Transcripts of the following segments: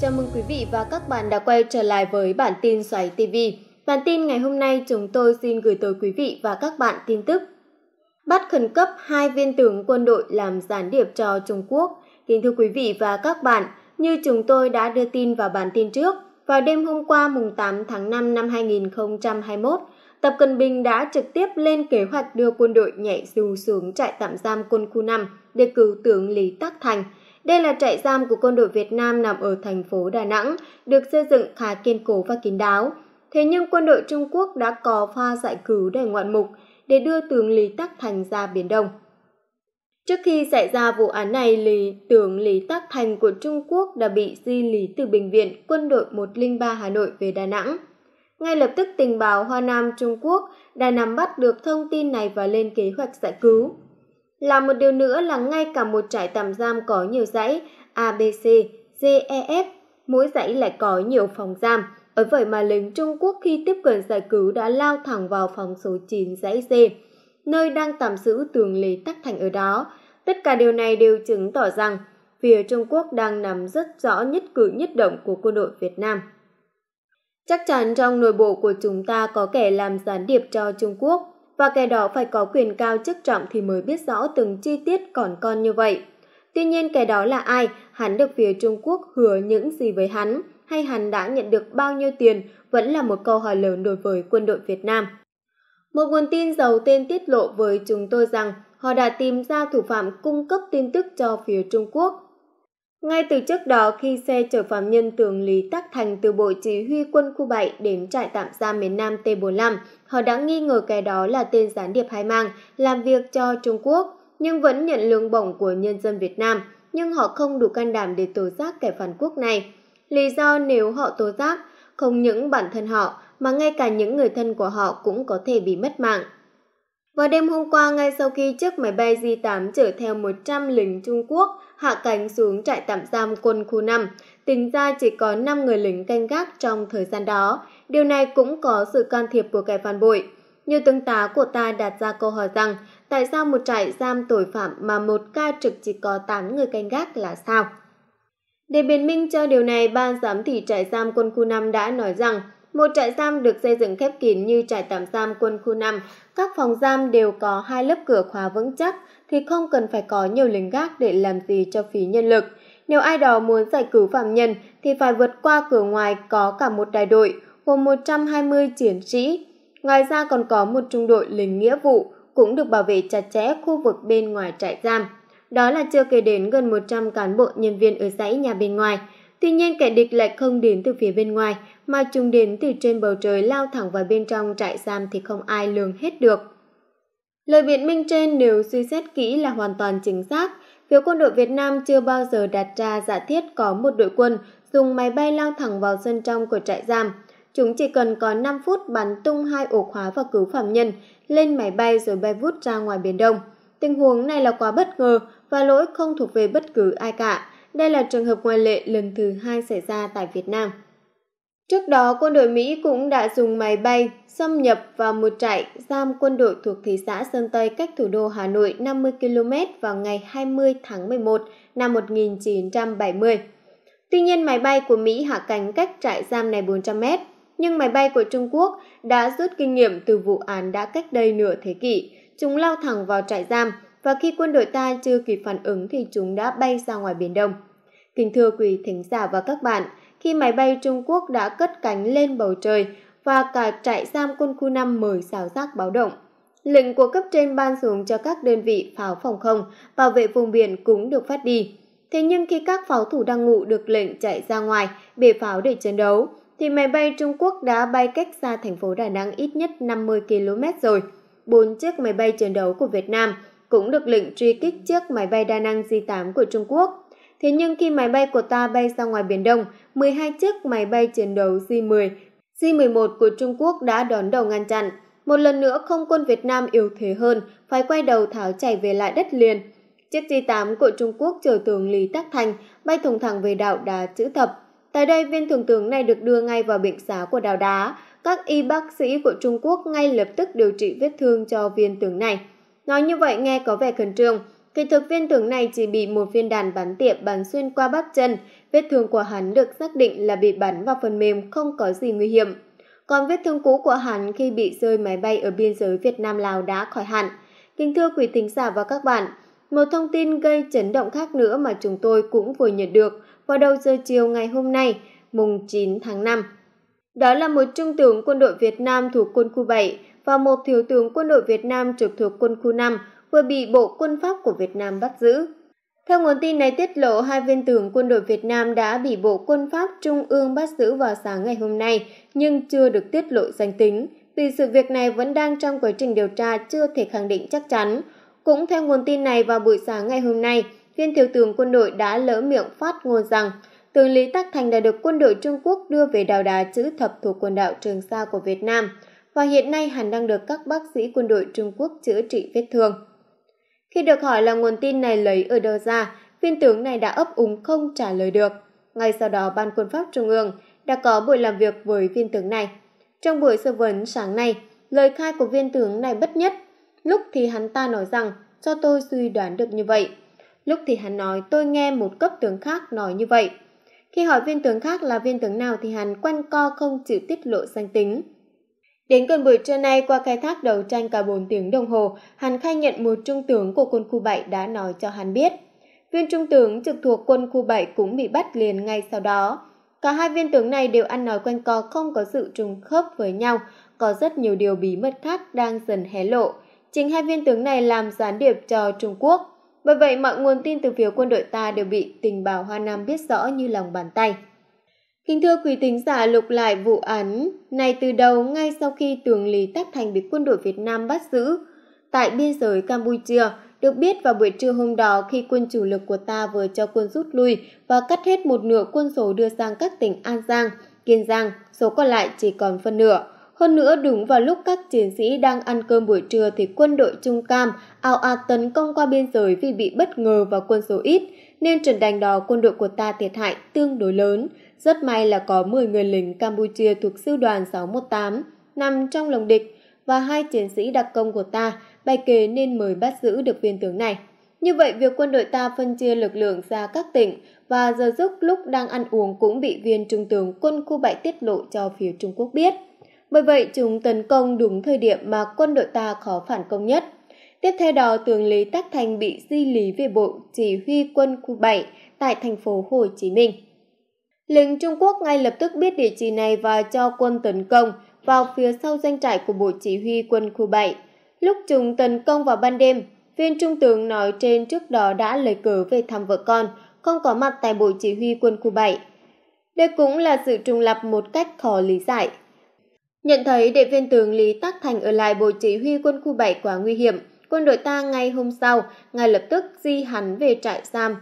Chào mừng quý vị và các bạn đã quay trở lại với bản tin Xoáy TV. Bản tin ngày hôm nay chúng tôi xin gửi tới quý vị và các bạn tin tức. Bắt khẩn cấp hai viên tướng quân đội làm gián điệp cho Trung Quốc. Kính thưa quý vị và các bạn, như chúng tôi đã đưa tin vào bản tin trước, vào đêm hôm qua mùng 8 tháng 5 năm 2021, Tập Cận Bình đã trực tiếp lên kế hoạch đưa quân đội nhảy dù xuống trại tạm giam quân khu 5 để cứu tướng Lý Tắc Thành. Đây là trại giam của quân đội Việt Nam nằm ở thành phố Đà Nẵng, được xây dựng khá kiên cố và kín đáo. Thế nhưng quân đội Trung Quốc đã có pha giải cứu đầy ngoạn mục để đưa tướng Lý Tắc Thành ra Biển Đông. Trước khi xảy ra vụ án này, Lý tướng Lý Tắc Thành của Trung Quốc đã bị di lý từ bệnh viện quân đội 103 Hà Nội về Đà Nẵng. Ngay lập tức tình báo Hoa Nam Trung Quốc đã nắm bắt được thông tin này và lên kế hoạch giải cứu. Là một điều nữa là ngay cả một trại tạm giam có nhiều dãy ABC, GEF, mỗi dãy lại có nhiều phòng giam. ở vậy mà lính Trung Quốc khi tiếp cận giải cứu đã lao thẳng vào phòng số 9 dãy C, nơi đang tạm giữ tường Lý Tắc Thành ở đó. Tất cả điều này đều chứng tỏ rằng phía Trung Quốc đang nắm rất rõ nhất cử nhất động của quân đội Việt Nam. Chắc chắn trong nội bộ của chúng ta có kẻ làm gián điệp cho Trung Quốc và kẻ đó phải có quyền cao chức trọng thì mới biết rõ từng chi tiết còn con như vậy. Tuy nhiên kẻ đó là ai, hắn được phía Trung Quốc hứa những gì với hắn, hay hắn đã nhận được bao nhiêu tiền vẫn là một câu hỏi lớn đối với quân đội Việt Nam. Một nguồn tin giàu tên tiết lộ với chúng tôi rằng họ đã tìm ra thủ phạm cung cấp tin tức cho phía Trung Quốc ngay từ trước đó khi xe chở phạm nhân tường Lý Tắc Thành từ Bộ Chỉ huy quân khu 7 đến trại tạm giam miền Nam T45, họ đã nghi ngờ kẻ đó là tên gián điệp hai mang, làm việc cho Trung Quốc, nhưng vẫn nhận lương bổng của nhân dân Việt Nam, nhưng họ không đủ can đảm để tố giác kẻ phản quốc này. Lý do nếu họ tố giác, không những bản thân họ mà ngay cả những người thân của họ cũng có thể bị mất mạng. Vào đêm hôm qua, ngay sau khi chiếc máy bay J8 chở theo 100 lính Trung Quốc hạ cánh xuống trại tạm giam quân khu 5, tính ra chỉ có 5 người lính canh gác trong thời gian đó. Điều này cũng có sự can thiệp của kẻ phản bội. Nhiều tướng tá của ta đặt ra câu hỏi rằng tại sao một trại giam tội phạm mà một ca trực chỉ có 8 người canh gác là sao? Để biện minh cho điều này, ban giám thị trại giam quân khu 5 đã nói rằng một trại giam được xây dựng khép kín như trại tạm giam quân khu 5, các phòng giam đều có hai lớp cửa khóa vững chắc thì không cần phải có nhiều lính gác để làm gì cho phí nhân lực. Nếu ai đó muốn giải cứu phạm nhân thì phải vượt qua cửa ngoài có cả một đại đội gồm 120 chiến sĩ. Ngoài ra còn có một trung đội lính nghĩa vụ cũng được bảo vệ chặt chẽ khu vực bên ngoài trại giam. Đó là chưa kể đến gần 100 cán bộ nhân viên ở dãy nhà bên ngoài. Tuy nhiên kẻ địch lại không đến từ phía bên ngoài, mà chúng đến từ trên bầu trời lao thẳng vào bên trong trại giam thì không ai lường hết được. Lời biện minh trên nếu suy xét kỹ là hoàn toàn chính xác. Phía quân đội Việt Nam chưa bao giờ đặt ra giả thiết có một đội quân dùng máy bay lao thẳng vào sân trong của trại giam. Chúng chỉ cần có 5 phút bắn tung hai ổ khóa và cứu phạm nhân, lên máy bay rồi bay vút ra ngoài Biển Đông. Tình huống này là quá bất ngờ và lỗi không thuộc về bất cứ ai cả. Đây là trường hợp ngoại lệ lần thứ hai xảy ra tại Việt Nam. Trước đó, quân đội Mỹ cũng đã dùng máy bay xâm nhập vào một trại giam quân đội thuộc thị xã Sơn Tây cách thủ đô Hà Nội 50 km vào ngày 20 tháng 11 năm 1970. Tuy nhiên, máy bay của Mỹ hạ cánh cách trại giam này 400 mét, nhưng máy bay của Trung Quốc đã rút kinh nghiệm từ vụ án đã cách đây nửa thế kỷ. Chúng lao thẳng vào trại giam, và khi quân đội ta chưa kịp phản ứng thì chúng đã bay ra ngoài Biển Đông. Kính thưa quý thính giả và các bạn, khi máy bay Trung Quốc đã cất cánh lên bầu trời và cả trại giam quân khu 5 mời xào giác báo động. Lệnh của cấp trên ban xuống cho các đơn vị pháo phòng không, bảo vệ vùng biển cũng được phát đi. Thế nhưng khi các pháo thủ đang ngủ được lệnh chạy ra ngoài, bể pháo để chiến đấu, thì máy bay Trung Quốc đã bay cách xa thành phố Đà Nẵng ít nhất 50 km rồi. Bốn chiếc máy bay chiến đấu của Việt Nam – cũng được lệnh truy kích chiếc máy bay đa năng J-8 của Trung Quốc. Thế nhưng khi máy bay của ta bay ra ngoài Biển Đông, 12 chiếc máy bay chiến đấu J-10, J-11 của Trung Quốc đã đón đầu ngăn chặn. Một lần nữa không quân Việt Nam yếu thế hơn, phải quay đầu tháo chạy về lại đất liền. Chiếc J-8 của Trung Quốc chở tướng Lý Tắc Thành bay thùng thẳng về đảo đá chữ thập. Tại đây, viên thượng tướng này được đưa ngay vào bệnh xá của đảo đá. Các y bác sĩ của Trung Quốc ngay lập tức điều trị vết thương cho viên tướng này. Nói như vậy nghe có vẻ khẩn trương, kỳ thực viên tướng này chỉ bị một viên đạn bắn tiệm bắn xuyên qua bắp chân, vết thương của hắn được xác định là bị bắn vào phần mềm không có gì nguy hiểm. Còn vết thương cũ của hắn khi bị rơi máy bay ở biên giới Việt Nam-Lào đã khỏi hẳn. Kính thưa quý thính giả và các bạn, một thông tin gây chấn động khác nữa mà chúng tôi cũng vừa nhận được vào đầu giờ chiều ngày hôm nay, mùng 9 tháng 5. Đó là một trung tướng quân đội Việt Nam thuộc quân khu 7 và một thiếu tướng quân đội Việt Nam trực thuộc quân khu 5 vừa bị Bộ Quân Pháp của Việt Nam bắt giữ. Theo nguồn tin này tiết lộ, hai viên tướng quân đội Việt Nam đã bị Bộ Quân Pháp Trung ương bắt giữ vào sáng ngày hôm nay, nhưng chưa được tiết lộ danh tính, vì sự việc này vẫn đang trong quá trình điều tra chưa thể khẳng định chắc chắn. Cũng theo nguồn tin này vào buổi sáng ngày hôm nay, viên thiếu tướng quân đội đã lỡ miệng phát ngôn rằng tướng Lý Tắc Thành đã được quân đội Trung Quốc đưa về đảo đá chữ thập thuộc quần đảo Trường Sa của Việt Nam và hiện nay hắn đang được các bác sĩ quân đội Trung Quốc chữa trị vết thương. Khi được hỏi là nguồn tin này lấy ở đâu ra, viên tướng này đã ấp úng không trả lời được. Ngay sau đó, Ban Quân pháp Trung ương đã có buổi làm việc với viên tướng này. Trong buổi sơ vấn sáng nay, lời khai của viên tướng này bất nhất. Lúc thì hắn ta nói rằng, cho tôi suy đoán được như vậy. Lúc thì hắn nói tôi nghe một cấp tướng khác nói như vậy. Khi hỏi viên tướng khác là viên tướng nào thì hắn quanh co không chịu tiết lộ danh tính. Đến gần buổi trưa nay qua khai thác đầu tranh cả 4 tiếng đồng hồ, hắn khai nhận một trung tướng của quân khu 7 đã nói cho hắn biết. Viên trung tướng trực thuộc quân khu 7 cũng bị bắt liền ngay sau đó. Cả hai viên tướng này đều ăn nói quanh co không có sự trùng khớp với nhau, có rất nhiều điều bí mật khác đang dần hé lộ. Chính hai viên tướng này làm gián điệp cho Trung Quốc. Bởi vậy mọi nguồn tin từ phía quân đội ta đều bị tình báo Hoa Nam biết rõ như lòng bàn tay. Kính thưa quý tính giả lục lại vụ án này từ đầu ngay sau khi tường Lý Tắc Thành bị quân đội Việt Nam bắt giữ tại biên giới Campuchia, được biết vào buổi trưa hôm đó khi quân chủ lực của ta vừa cho quân rút lui và cắt hết một nửa quân số đưa sang các tỉnh An Giang, Kiên Giang, số còn lại chỉ còn phân nửa. Hơn nữa đúng vào lúc các chiến sĩ đang ăn cơm buổi trưa thì quân đội Trung Cam ao ạt tấn công qua biên giới vì bị bất ngờ và quân số ít, nên trận đánh đó quân đội của ta thiệt hại tương đối lớn. Rất may là có 10 người lính Campuchia thuộc sư đoàn 618 nằm trong lòng địch và hai chiến sĩ đặc công của ta bày kế nên mới bắt giữ được viên tướng này. Như vậy, việc quân đội ta phân chia lực lượng ra các tỉnh và giờ giấc lúc đang ăn uống cũng bị viên trung tướng quân khu 7 tiết lộ cho phía Trung Quốc biết. Bởi vậy chúng tấn công đúng thời điểm mà quân đội ta khó phản công nhất. Tiếp theo đó, tướng Lý Tắc Thành bị di lý về bộ chỉ huy quân khu 7 tại thành phố Hồ Chí Minh. Lính Trung Quốc ngay lập tức biết địa chỉ này và cho quân tấn công vào phía sau doanh trại của bộ chỉ huy quân khu 7. Lúc chúng tấn công vào ban đêm, viên trung tướng nói trên trước đó đã lấy cớ về thăm vợ con, không có mặt tại bộ chỉ huy quân khu 7. Đây cũng là sự trùng lập một cách khó lý giải. Nhận thấy đệ viên tướng Lý Tắc Thành ở lại bộ chỉ huy quân khu 7 quá nguy hiểm, quân đội ta ngay hôm sau, ngay lập tức di hắn về trại giam.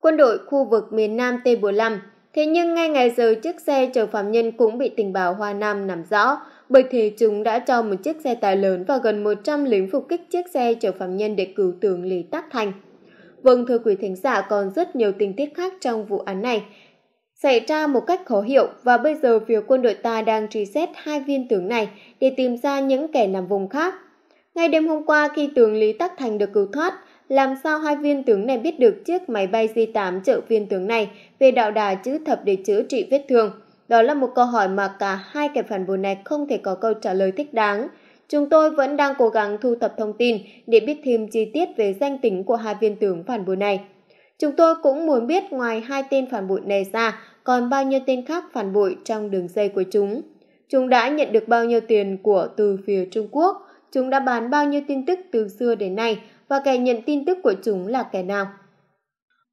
Quân đội khu vực miền Nam T45, thế nhưng ngay ngày giờ chiếc xe chở phạm nhân cũng bị tình báo Hoa Nam nắm rõ, bởi thế chúng đã cho một chiếc xe tải lớn và gần 100 lính phục kích chiếc xe chở phạm nhân để cứu tướng Lý Tắc Thành. Vâng thưa quý thính giả còn rất nhiều tình tiết khác trong vụ án này, xảy ra một cách khó hiểu và bây giờ phía quân đội ta đang truy xét hai viên tướng này để tìm ra những kẻ nằm vùng khác. Ngay đêm hôm qua khi tướng Lý Tắc Thành được cứu thoát, làm sao hai viên tướng này biết được chiếc máy bay J8 chở viên tướng này về đạo đà chữ thập để chữa trị vết thương? Đó là một câu hỏi mà cả hai kẻ phản bội này không thể có câu trả lời thích đáng. Chúng tôi vẫn đang cố gắng thu thập thông tin để biết thêm chi tiết về danh tính của hai viên tướng phản bội này. Chúng tôi cũng muốn biết ngoài hai tên phản bội này ra, còn bao nhiêu tên khác phản bội trong đường dây của chúng. Chúng đã nhận được bao nhiêu tiền của từ phía Trung Quốc, chúng đã bán bao nhiêu tin tức từ xưa đến nay và kẻ nhận tin tức của chúng là kẻ nào.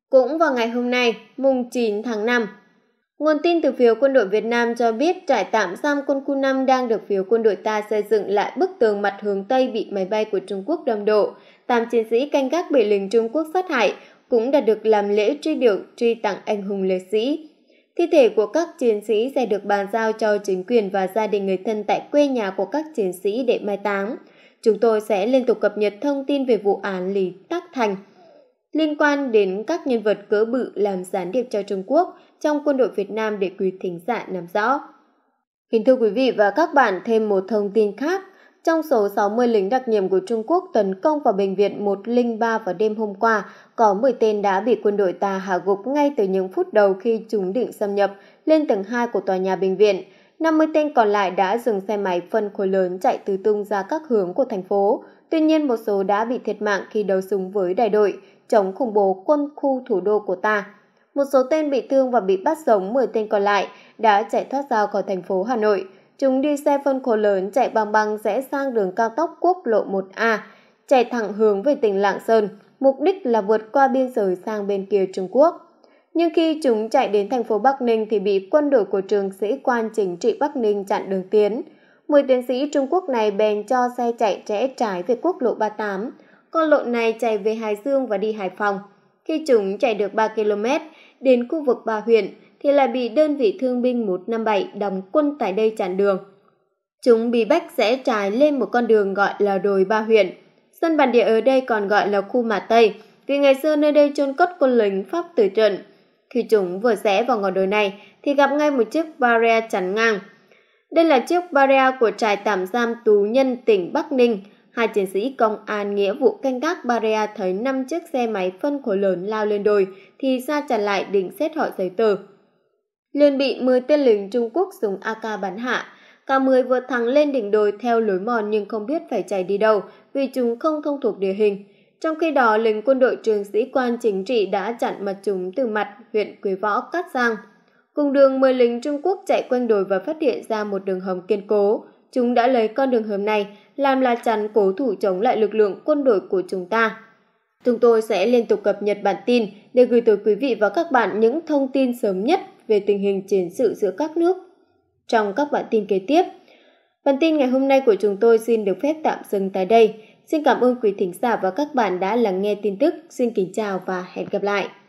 Cũng vào ngày hôm nay, mùng 9 tháng 5, Nguồn tin từ phía quân đội Việt Nam cho biết trại tạm giam quân khu 5 đang được phía quân đội ta xây dựng lại bức tường mặt hướng Tây bị máy bay của Trung Quốc đâm độ. Tám chiến sĩ canh gác bị lính Trung Quốc sát hại cũng đã được làm lễ truy điệu truy tặng anh hùng liệt sĩ. Thi thể của các chiến sĩ sẽ được bàn giao cho chính quyền và gia đình người thân tại quê nhà của các chiến sĩ để mai táng. Chúng tôi sẽ liên tục cập nhật thông tin về vụ án Lý Tắc Thành liên quan đến các nhân vật cỡ bự làm gián điệp cho Trung Quốc trong quân đội Việt Nam để quý thính giả nắm rõ. Kính thưa quý vị và các bạn, thêm một thông tin khác – trong số 60 lính đặc nhiệm của Trung Quốc tấn công vào bệnh viện 103 vào đêm hôm qua, có 10 tên đã bị quân đội ta hạ gục ngay từ những phút đầu khi chúng định xâm nhập lên tầng 2 của tòa nhà bệnh viện. 50 tên còn lại đã dừng xe máy phân khối lớn chạy tứ tung ra các hướng của thành phố. Tuy nhiên, một số đã bị thiệt mạng khi đấu súng với đại đội chống khủng bố quân khu thủ đô của ta. Một số tên bị thương và bị bắt sống 10 tên còn lại đã chạy thoát ra khỏi thành phố Hà Nội chúng đi xe phân khối lớn chạy bằng bằng rẽ sang đường cao tốc quốc lộ 1A, chạy thẳng hướng về tỉnh Lạng Sơn, mục đích là vượt qua biên giới sang bên kia Trung Quốc. Nhưng khi chúng chạy đến thành phố Bắc Ninh thì bị quân đội của trường sĩ quan chính trị Bắc Ninh chặn đường tiến. mười tiến sĩ Trung Quốc này bèn cho xe chạy rẽ trái về quốc lộ 38. Con lộ này chạy về Hải Dương và đi Hải Phòng. Khi chúng chạy được 3 km, đến khu vực Bà Huyện, thì lại bị đơn vị thương binh 157 đóng quân tại đây chặn đường. Chúng bị bách rẽ trái lên một con đường gọi là đồi Ba Huyện. Sân bản địa ở đây còn gọi là khu Mã Tây, vì ngày xưa nơi đây chôn cất quân lính Pháp tử trận. Khi chúng vừa rẽ vào ngọn đồi này thì gặp ngay một chiếc barrier chắn ngang. Đây là chiếc barrier của trại tạm giam tù nhân tỉnh Bắc Ninh. Hai chiến sĩ công an nghĩa vụ canh gác barrier thấy năm chiếc xe máy phân khối lớn lao lên đồi thì ra chặn lại định xét hỏi giấy tờ liền bị 10 tên lính Trung Quốc dùng AK bắn hạ. Cả 10 vượt thẳng lên đỉnh đồi theo lối mòn nhưng không biết phải chạy đi đâu vì chúng không thông thuộc địa hình. Trong khi đó, lính quân đội trường sĩ quan chính trị đã chặn mặt chúng từ mặt huyện Quế Võ Cát Giang. Cùng đường 10 lính Trung Quốc chạy quanh đồi và phát hiện ra một đường hầm kiên cố. Chúng đã lấy con đường hầm này làm là chắn cố thủ chống lại lực lượng quân đội của chúng ta. Chúng tôi sẽ liên tục cập nhật bản tin để gửi tới quý vị và các bạn những thông tin sớm nhất về tình hình chiến sự giữa các nước trong các bản tin kế tiếp. Bản tin ngày hôm nay của chúng tôi xin được phép tạm dừng tại đây. Xin cảm ơn quý thính giả và các bạn đã lắng nghe tin tức. Xin kính chào và hẹn gặp lại.